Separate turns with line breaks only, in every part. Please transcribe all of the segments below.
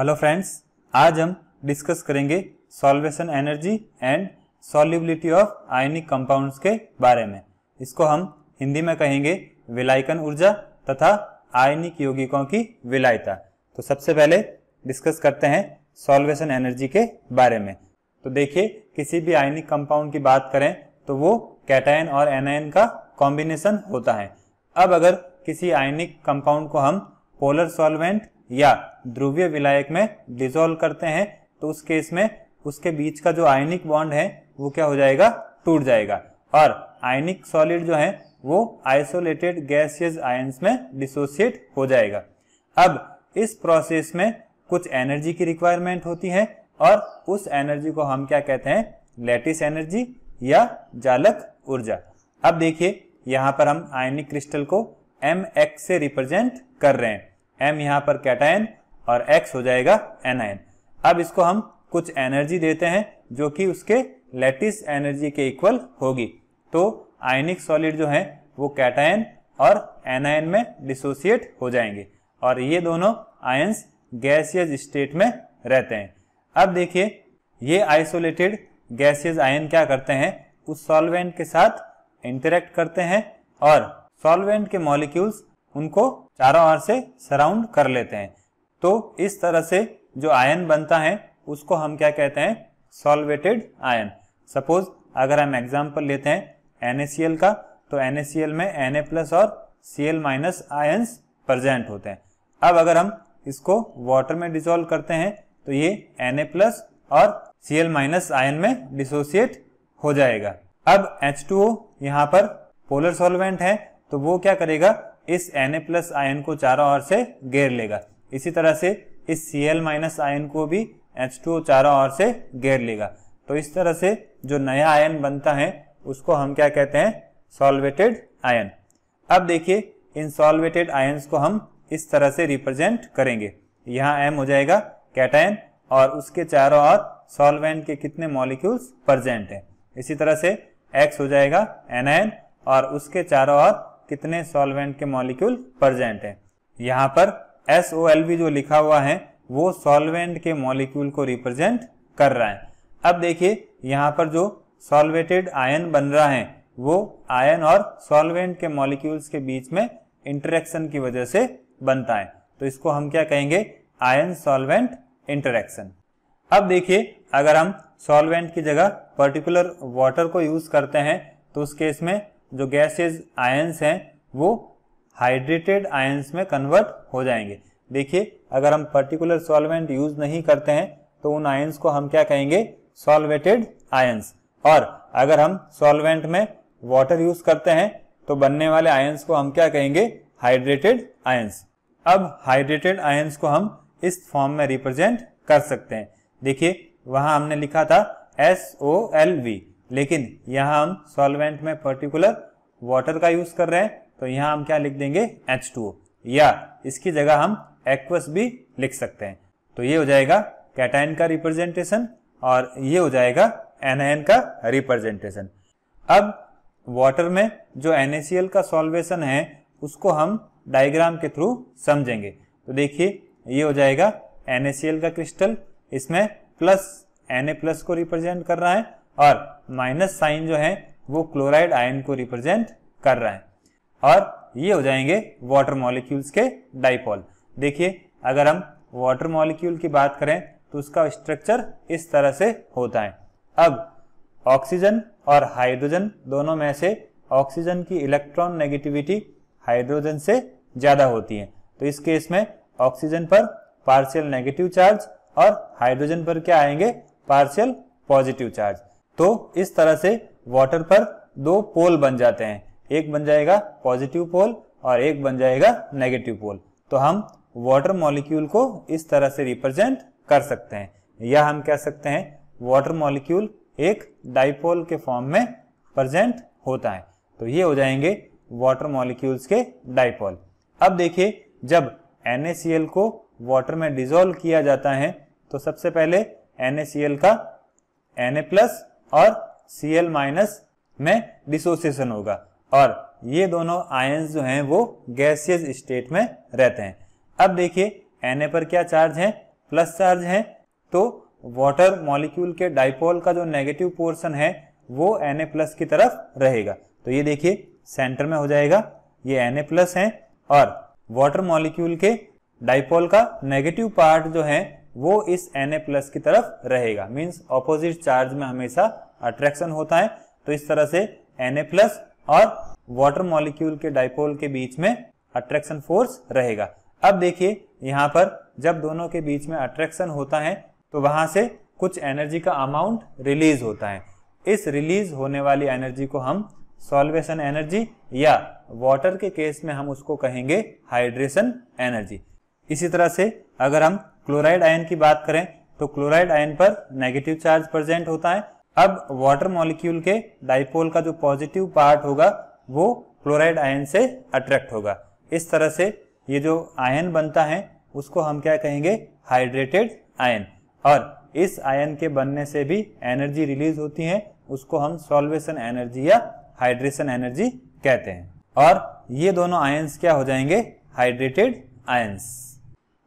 hello friends आज हम discuss करेंगे solvation energy and solubility of ionic compounds के बारे में इसको हम हिंदी में कहेंगे विलायकन ऊर्जा तथा आयनिक यौगिकों की विलायता तो सबसे पहले डिस्कस करते हैं सॉल्वेशन एनर्जी के बारे में तो देखिए किसी भी आयनिक कंपाउंड की बात करें तो वो कैटायन और एनायन का कॉम्बिनेशन होता है अब अगर किसी आयनिक कंपाउंड को हम पोलर सॉल्वेंट या ध्रुवीय विलायक में डिजोल्व करते हैं तो उस केस में उसके बीच का जो आयनिक बॉन्ड है वो क्या हो जाएगा टूट जाएगा और आयनिक सॉलिड जो है वो आइसोलेटेड गैसियस आयंस में डिसोसिएट हो जाएगा अब इस प्रोसेस में कुछ एनर्जी की रिक्वायरमेंट होती है और उस एनर्जी को हम क्या कहते हैं लेटिस एनर्जी या जालक ऊर्जा अब देखिए यहां पर हम आयनिक क्रिस्टल को एम एक्स से रिप्रेजेंट कर रहे हैं एम यहाँ पर कैटायन और एक्स हो जाएगा एनायन अब इसको हम कुछ एनर्जी देते हैं जो कि उसके लेटिस एनर्जी के इक्वल होगी तो आयनिक सॉलिड जो है वो कैटाइन और एनआईन में डिसोसिएट हो जाएंगे और ये दोनों आयंस गैसियज स्टेट में रहते हैं अब देखिए ये आइसोलेटेड गैसियज आयन क्या करते हैं उस सॉल्वेंट के साथ इंटरेक्ट करते हैं और सॉल्वेंट के मॉलिक्यूल्स उनको चारों ओर से सराउंड कर लेते हैं तो इस तरह से जो आयन बनता है उसको हम क्या कहते हैं सॉल्वेटेड आयन सपोज अगर हम एग्जाम्पल लेते हैं NaCl का तो NaCl में Na प्लस और Cl माइनस आयन्स प्रजेंट होते हैं अब अगर हम इसको वाटर में डिसॉल्व करते हैं तो ये Na प्लस और Cl माइनस आयन में डिसोसिएट हो जाएगा अब H2O यहाँ पर पोलर सॉल्वेंट है तो वो क्या करेगा इस Na प्लस आयन को चारों ओर से घेर लेगा इसी तरह से इस Cl माइनस आयन को भी H2O चारों ओर से घेर लेगा तो इस तरह से जो नया आयन बनता है उसको हम क्या कहते हैं सॉल्वेटेड आयन अब देखिए इन सॉल्वेटेड आयन्स को हम इस तरह से रिप्रेजेंट करेंगे यहाँ एम हो जाएगा कैटायन और उसके चारों ओर सॉल्वेंट के कितने मॉलिक्यूल्स प्रेजेंट हैं इसी तरह से एक्स हो जाएगा एनायन और उसके चारों ओर कितने सॉल्वेंट के मॉलिक्यूल प्रजेंट हैं यहाँ पर एस जो लिखा हुआ है वो सॉल्वेंट के मॉलिक्यूल को रिप्रेजेंट कर रहा है अब देखिए यहाँ पर जो सॉल्वेटेड आयन बन रहा है वो आयन और सॉल्वेंट के मॉलिक्यूल्स के बीच में इंटरेक्शन की वजह से बनता है तो इसको हम क्या कहेंगे आयन सॉल्वेंट इंटरेक्शन अब देखिए अगर हम सॉल्वेंट की जगह पर्टिकुलर वाटर को यूज करते हैं तो उस केस में जो गैसेज आयन्स हैं वो हाइड्रेटेड आयन्स में कन्वर्ट हो जाएंगे देखिए अगर हम पर्टिकुलर सॉल्वेंट यूज नहीं करते हैं तो उन आयन्स को हम क्या कहेंगे सॉल्वेटेड आयन्स और अगर हम सॉल्वेंट में वाटर यूज करते हैं तो बनने वाले आयन्स को हम क्या कहेंगे हाइड्रेटेड आयन्स अब हाइड्रेटेड आयन्स को हम इस फॉर्म में रिप्रेजेंट कर सकते हैं देखिए वहां हमने लिखा था एस ओ एल वी लेकिन यहाँ हम सॉल्वेंट में पर्टिकुलर वाटर का यूज कर रहे हैं तो यहाँ हम क्या लिख देंगे एच या इसकी जगह हम एक्वस भी लिख सकते हैं तो ये हो जाएगा कैटाइन का रिप्रेजेंटेशन और ये हो जाएगा एनआईन का रिप्रेजेंटेशन अब वाटर में जो एन का सॉल्वेशन है उसको हम डायग्राम के थ्रू समझेंगे तो देखिए ये हो जाएगा एन का क्रिस्टल इसमें प्लस एन प्लस को रिप्रेजेंट कर रहा है और माइनस साइन जो है वो क्लोराइड आयन को रिप्रेजेंट कर रहा है और ये हो जाएंगे वाटर मॉलिक्यूल्स के डाइपोल देखिए अगर हम वाटर मॉलिक्यूल की बात करें तो उसका स्ट्रक्चर इस तरह से होता है अब ऑक्सीजन और हाइड्रोजन दोनों में से ऑक्सीजन की इलेक्ट्रॉन नेगेटिविटी हाइड्रोजन से ज़्यादा होती है तो इस केस में ऑक्सीजन पर पार्शियल नेगेटिव चार्ज और हाइड्रोजन पर क्या आएंगे पार्शियल पॉजिटिव चार्ज तो इस तरह से वाटर पर दो पोल बन जाते हैं एक बन जाएगा पॉजिटिव पोल और एक बन जाएगा नेगेटिव पोल तो हम वाटर मॉलिक्यूल को इस तरह से रिप्रेजेंट कर सकते हैं या हम कह सकते हैं वाटर मॉलिक्यूल एक डाइपोल के फॉर्म में प्रेजेंट होता है तो ये हो जाएंगे वाटर मॉलिक्यूल्स के डाइपोल अब देखिए जब NaCl को वाटर में डिजोल्व किया जाता है तो सबसे पहले NaCl का Na प्लस और Cl- माइनस में डिसोसिएशन होगा और ये दोनों आयंस जो हैं वो गैसियस स्टेट में रहते हैं अब देखिए एन पर क्या चार्ज है प्लस चार्ज है तो वाटर मॉलिक्यूल के डाइपोल का जो नेगेटिव पोर्शन है वो एन प्लस की तरफ रहेगा तो ये देखिए सेंटर में हो जाएगा ये Na प्लस है और वाटर मॉलिक्यूल के डाइपोल का नेगेटिव पार्ट जो है वो इस एन प्लस की तरफ रहेगा मीन्स ऑपोजिट चार्ज में हमेशा अट्रैक्शन होता है तो इस तरह से एन प्लस और वाटर मॉलिक्यूल के डाइपोल के बीच में अट्रैक्शन फोर्स रहेगा अब देखिए यहाँ पर जब दोनों के बीच में अट्रैक्शन होता है तो वहां से कुछ एनर्जी का अमाउंट रिलीज होता है इस रिलीज होने वाली एनर्जी को हम सॉल्वेशन एनर्जी या वाटर के केस में हम उसको कहेंगे हाइड्रेशन एनर्जी इसी तरह से अगर हम क्लोराइड आयन की बात करें तो क्लोराइड आयन पर नेगेटिव चार्ज प्रेजेंट होता है अब वाटर मॉलिक्यूल के डाइपोल का जो पॉजिटिव पार्ट होगा वो क्लोराइड आयन से अट्रैक्ट होगा इस तरह से ये जो आयन बनता है उसको हम क्या कहेंगे हाइड्रेटेड आयन और इस आयन के बनने से भी एनर्जी रिलीज होती है उसको हम सॉल्वेशन एनर्जी या हाइड्रेशन एनर्जी कहते हैं और ये दोनों आयन्स क्या हो जाएंगे हाइड्रेटेड आयन्स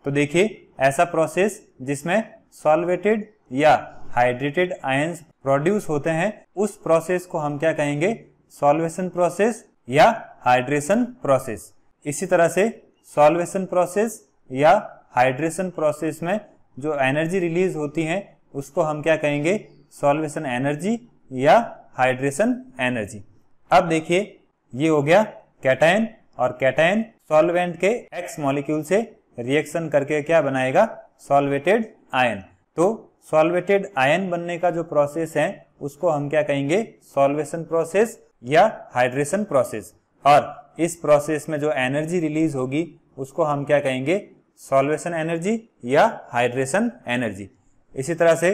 तो देखिए ऐसा प्रोसेस जिसमें सॉल्वेटेड या हाइड्रेटेड आय प्रोड्यूस होते हैं उस प्रोसेस को हम क्या कहेंगे सॉल्वेशन प्रोसेस या हाइड्रेशन प्रोसेस इसी तरह से सॉल्वेशन प्रोसेस या हाइड्रेशन प्रोसेस में जो एनर्जी रिलीज होती है उसको हम क्या कहेंगे सॉल्वेशन एनर्जी या हाइड्रेशन एनर्जी अब देखिए ये हो गया कैटाइन और कैटाइन सॉल्वेंट के एक्स मॉलिक्यूल से रिएक्शन करके क्या बनाएगा सॉल्वेटेड आयन तो सॉल्वेटेड आयन बनने का जो प्रोसेस है उसको हम क्या कहेंगे सॉल्वेशन प्रोसेस या हाइड्रेशन प्रोसेस और इस प्रोसेस में जो एनर्जी रिलीज होगी उसको हम क्या कहेंगे सॉल्वेशन एनर्जी या हाइड्रेशन एनर्जी इसी तरह से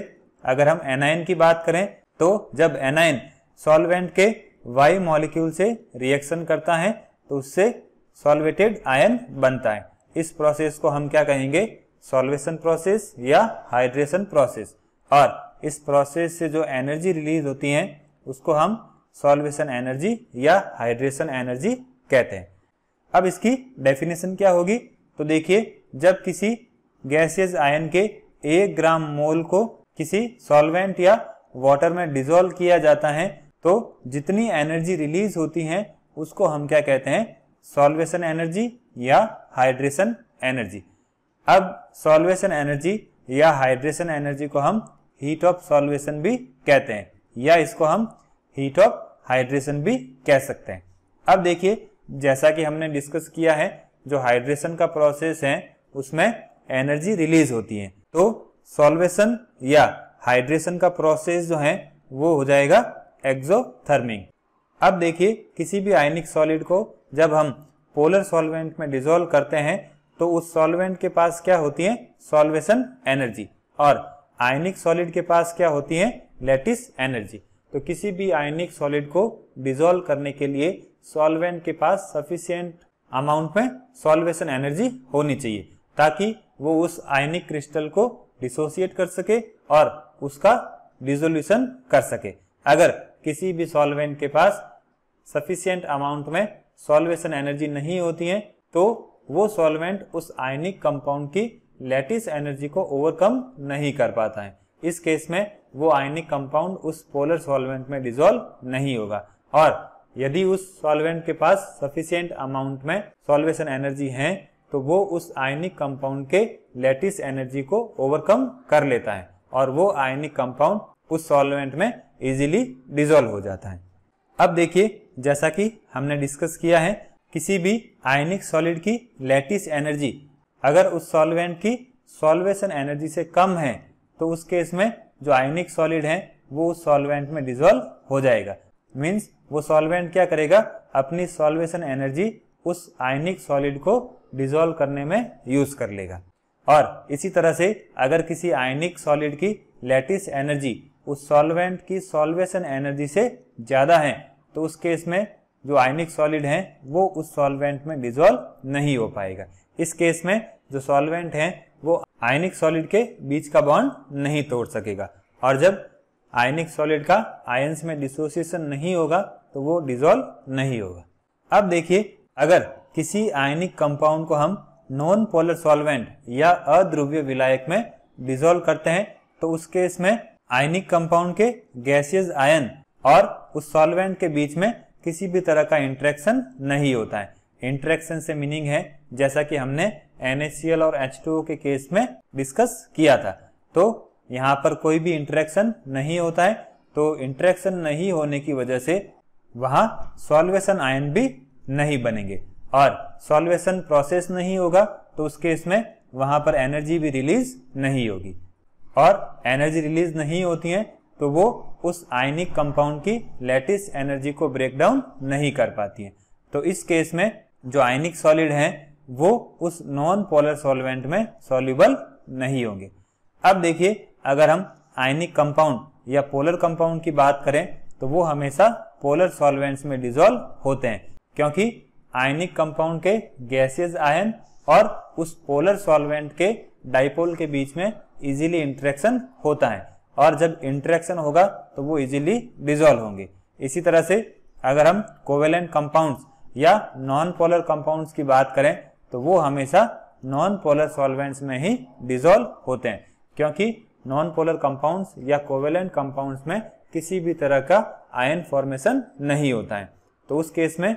अगर हम एनायन की बात करें तो जब एनायन सॉल्वेंट के वाई मॉलिक्यूल से रिएक्शन करता है तो उससे सॉल्वेटेड आयन बनता है इस प्रोसेस को हम क्या कहेंगे सॉल्वेशन प्रोसेस या हाइड्रेशन प्रोसेस और इस प्रोसेस से जो एनर्जी रिलीज होती है उसको हम सॉल्वेशन एनर्जी या हाइड्रेशन एनर्जी कहते हैं अब इसकी डेफिनेशन क्या होगी तो देखिए जब किसी गैसेज आयन के एक ग्राम मोल को किसी सॉल्वेंट या वाटर में डिजोल्व किया जाता है तो जितनी एनर्जी रिलीज होती है उसको हम क्या कहते हैं सॉल्वेशन एनर्जी या हाइड्रेशन एनर्जी अब सॉल्वेशन एनर्जी या हाइड्रेशन एनर्जी को हम हीट ऑफ सॉल्वेशन भी कहते हैं या इसको हम हीट ऑफ हाइड्रेशन भी कह सकते हैं अब देखिए जैसा कि हमने डिस्कस किया है जो हाइड्रेशन का प्रोसेस है उसमें एनर्जी रिलीज होती है तो सॉल्वेशन या हाइड्रेशन का प्रोसेस जो है वो हो जाएगा एक्सोथर्मिक अब देखिए किसी भी आयनिक सॉलिड को जब हम पोलर सॉल्वेंट में डिजोल्व करते हैं तो उस सॉल्वेंट के पास क्या होती है सॉल्वेशन एनर्जी और आयनिक सॉलिड के पास क्या होती है लेटिस एनर्जी तो किसी भी आयनिक सॉलिड को डिजोल्व करने के लिए सॉल्वेंट के पास सफिशियंट अमाउंट में सॉल्वेशन एनर्जी होनी चाहिए ताकि वो उस आयनिक क्रिस्टल को डिसोसिएट कर सके और उसका डिजोल्यूशन कर सके अगर किसी भी सॉल्वेंट के पास सफिशियंट अमाउंट में सॉल्वेशन एनर्जी नहीं होती है तो वो सॉल्वेंट उस आयनिक कंपाउंड की लेटिस एनर्जी को ओवरकम नहीं कर पाता है इस केस में वो आयनिक कंपाउंड उस पोलर सॉल्वेंट में डिजोल्व नहीं होगा और यदि उस सॉल्वेंट के पास सफिशियंट अमाउंट में सॉल्वेशन एनर्जी है तो वो उस आयनिक कंपाउंड के लेटिस एनर्जी को ओवरकम कर लेता है और वो आयनिक कंपाउंड उस सॉल्वेंट में इजीली डिजोल्व हो जाता है अब देखिए जैसा कि हमने डिस्कस किया है किसी भी आयनिक सॉलिड की लेटिस एनर्जी अगर उस सॉल्वेंट की सॉल्वेशन एनर्जी से कम है तो उस केस में जो आयनिक सॉलिड है वो उस सॉल्वेंट में डिजोल्व हो जाएगा मीन्स वो सॉल्वेंट क्या करेगा अपनी सॉल्वेशन एनर्जी उस आयनिक सॉलिड को डिजोल्व करने में यूज कर लेगा और इसी तरह से अगर किसी आयनिक सॉलिड की लेटिस एनर्जी उस सॉल्वेंट की सॉल्वेशन एनर्जी से ज़्यादा है तो उस केस में जो आयनिक सॉलिड है वो उस सॉल्वेंट में डिजोल्व नहीं हो पाएगा इस केस में जो सॉल्वेंट है वो आयनिक सॉलिड के बीच का बॉन्ड नहीं तोड़ सकेगा और जब आयनिक सॉलिड का आयंस में डिसोसिएशन नहीं होगा तो वो डिजोल्व नहीं होगा अब देखिए अगर किसी आयनिक कंपाउंड को हम नॉन पोलर सॉल्वेंट या अद्रव्य विलायक में डिजोल्व करते हैं तो उस केस में आयनिक कंपाउंड के गैसियस आयन और उस सॉल्वेंट के बीच में किसी भी तरह का इंट्रैक्शन नहीं होता है इंट्रैक्शन से मीनिंग है जैसा कि हमने NaCl और H2O के केस में डिस्कस किया था तो यहाँ पर कोई भी इंट्रैक्शन नहीं होता है तो इंट्रैक्शन नहीं होने की वजह से वहाँ सॉल्वेशन आयन भी नहीं बनेंगे और सॉल्वेशन प्रोसेस नहीं होगा तो उस केस में वहाँ पर एनर्जी भी रिलीज नहीं होगी और एनर्जी रिलीज नहीं होती है तो वो उस आयनिक कंपाउंड की लेटिस एनर्जी को ब्रेक डाउन नहीं कर पाती है तो इस केस में जो आयनिक सॉलिड हैं वो उस नॉन पोलर सॉल्वेंट में सॉल्यूबल नहीं होंगे अब देखिए अगर हम आयनिक कंपाउंड या पोलर कंपाउंड की बात करें तो वो हमेशा पोलर सॉल्वेंट्स में डिजोल्व होते हैं क्योंकि आयनिक कंपाउंड के गैसेज आयन और उस पोलर सॉल्वेंट के डाइपोल के बीच में इजीली इंट्रैक्शन होता है और जब इंट्रैक्शन होगा तो वो इजीली डिजोल्व होंगे इसी तरह से अगर हम कोवेलेंट कंपाउंड्स या नॉन पोलर कंपाउंड्स की बात करें तो वो हमेशा नॉन पोलर सॉल्वेंट्स में ही डिजोल्व होते हैं क्योंकि नॉन पोलर कंपाउंड्स या कोवेलेंट कंपाउंड्स में किसी भी तरह का आयन फॉर्मेशन नहीं होता है तो उस केस में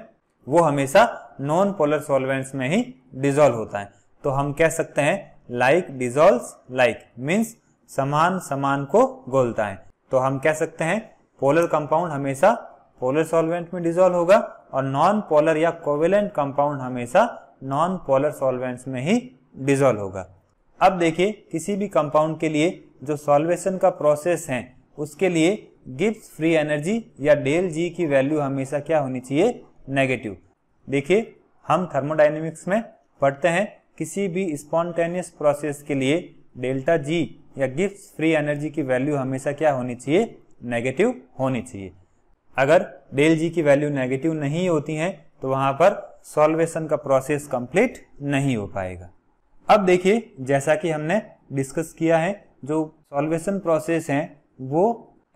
वो हमेशा नॉन पोलर सॉल्वेंट्स में ही डिजोल्व होता है तो हम कह सकते हैं लाइक डिजोल्व लाइक मीन्स समान समान को गोलता है तो हम कह सकते हैं पोलर कंपाउंड हमेशा पोलर सॉल्वेंट में डिजोल्व होगा और नॉन पोलर या कोवेलेंट कंपाउंड हमेशा नॉन पोलर सॉल्वेंट्स में ही डिजोल्व होगा अब देखिए किसी भी कंपाउंड के लिए जो सॉल्वेशन का प्रोसेस है उसके लिए गिब्स फ्री एनर्जी या डेल जी की वैल्यू हमेशा क्या होनी चाहिए नेगेटिव देखिए हम थर्मोडाइनमिक्स में पढ़ते हैं किसी भी स्पॉन्टेनियस प्रोसेस के लिए डेल्टा जी या गिफ्ट फ्री एनर्जी की वैल्यू हमेशा क्या होनी चाहिए नेगेटिव होनी चाहिए अगर डेल जी की वैल्यू नेगेटिव नहीं होती है तो वहां पर सॉल्वेशन का प्रोसेस कंप्लीट नहीं हो पाएगा अब देखिए जैसा कि हमने डिस्कस किया है जो सॉल्वेशन प्रोसेस है वो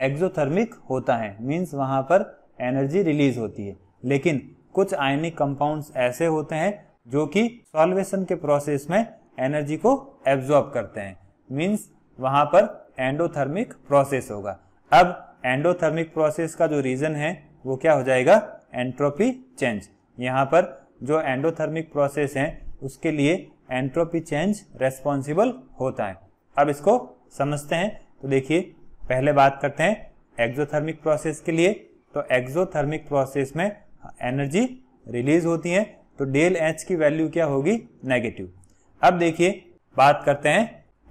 एक्जोथर्मिक होता है मीन्स वहां पर एनर्जी रिलीज होती है लेकिन कुछ आयनिक कंपाउंड्स ऐसे होते हैं जो कि सॉल्वेशन के प्रोसेस में एनर्जी को एब्जॉर्ब करते हैं मीन्स वहां पर एंडोथर्मिक प्रोसेस होगा अब एंडोथर्मिक प्रोसेस का जो रीजन है वो क्या हो जाएगा एंट्रोपी चेंज यहाँ पर जो एंडोथर्मिक प्रोसेस है उसके लिए एंट्रोपी चेंज रेस्पॉन्सिबल होता है अब इसको समझते हैं तो देखिए पहले बात करते हैं एक्जोथर्मिक प्रोसेस के लिए तो एक्जोथर्मिक प्रोसेस में एनर्जी रिलीज होती है तो डेल एच की वैल्यू क्या होगी नेगेटिव अब देखिए बात करते हैं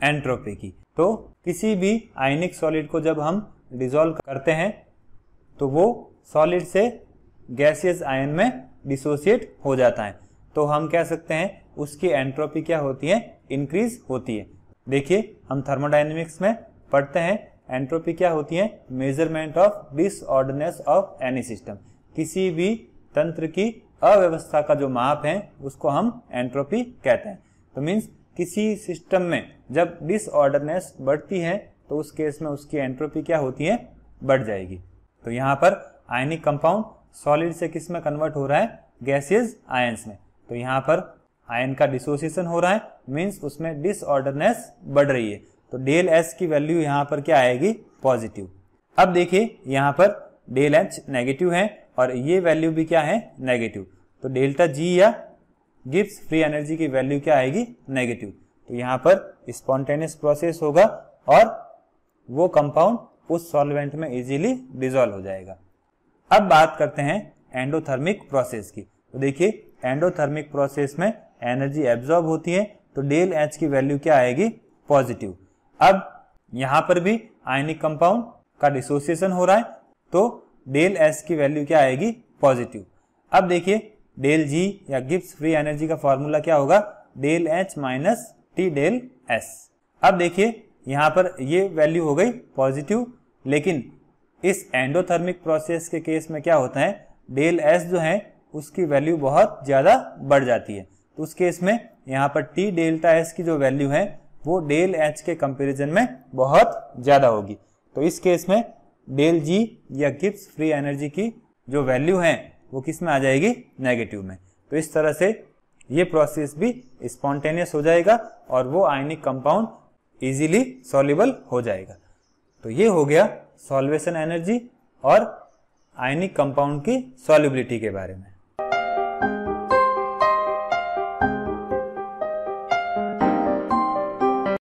एंट्रोपी की तो किसी भी आयनिक सॉलिड को जब हम डिजोल्व करते हैं तो वो सॉलिड से गैसियस आयन में डिसोसिएट हो जाता है तो हम कह सकते हैं उसकी एंट्रोपी क्या होती है इंक्रीज होती है देखिए हम थर्मोडाइनमिक्स में पढ़ते हैं एंट्रोपी क्या होती है measurement of disorderness of any system किसी भी तंत्र की अव्यवस्था का जो माप है उसको हम एंट्रोपी कहते हैं तो मीन्स किसी सिस्टम में जब डिसऑर्डरनेस बढ़ती है तो उस केस में उसकी एंट्रोपी क्या होती है बढ़ जाएगी तो यहाँ पर आयनिक कंपाउंड सॉलिड से किस में कन्वर्ट हो रहा है गैसेज आय में तो यहाँ पर आयन का डिसोसिएशन हो रहा है मीन्स उसमें डिसऑर्डरनेस बढ़ रही है तो डेल एस की वैल्यू यहाँ पर क्या आएगी पॉजिटिव अब देखिए यहाँ पर डेल एच नेगेटिव है और ये वैल्यू भी क्या है नेगेटिव तो डेल्टा जी या गिब्स फ्री एनर्जी की वैल्यू क्या आएगी नेगेटिव तो यहां पर स्पॉन्टेनियस प्रोसेस होगा और वो कंपाउंड उस सॉल्वेंट में इजीली डिजोल्व हो जाएगा अब बात करते हैं एंडोथर्मिक प्रोसेस की तो देखिए एंडोथर्मिक प्रोसेस में एनर्जी एब्जॉर्ब होती है तो डेल एच की वैल्यू क्या आएगी पॉजिटिव अब यहां पर भी आयनिक कंपाउंड का डिसोसिएशन हो रहा है तो डेल एस की वैल्यू क्या आएगी पॉजिटिव अब देखिए डेल जी या गिप्स फ्री एनर्जी का फॉर्मूला क्या होगा del H minus T del S अब देखिए यहां पर ये वैल्यू हो गई पॉजिटिव लेकिन इस एंडोथर्मिक प्रोसेस के केस में क्या होता है डेल एस जो है उसकी वैल्यू बहुत ज़्यादा बढ़ जाती है तो उस केस में यहाँ पर टी डेल्टा एस की जो वैल्यू है वो डेल एच के कंपेरिजन में बहुत ज़्यादा होगी तो इस केस में डेल जी या गिप्स फ्री एनर्जी की जो वैल्यू है वो किस में आ जाएगी नेगेटिव में तो इस तरह से ये प्रोसेस भी स्पॉन्टेनियस हो जाएगा और वो आयनिक कंपाउंड इजीली सॉल्यूबल हो जाएगा तो ये हो गया सॉल्वेशन एनर्जी और आयनिक कंपाउंड की सॉल्युबिलिटी के बारे में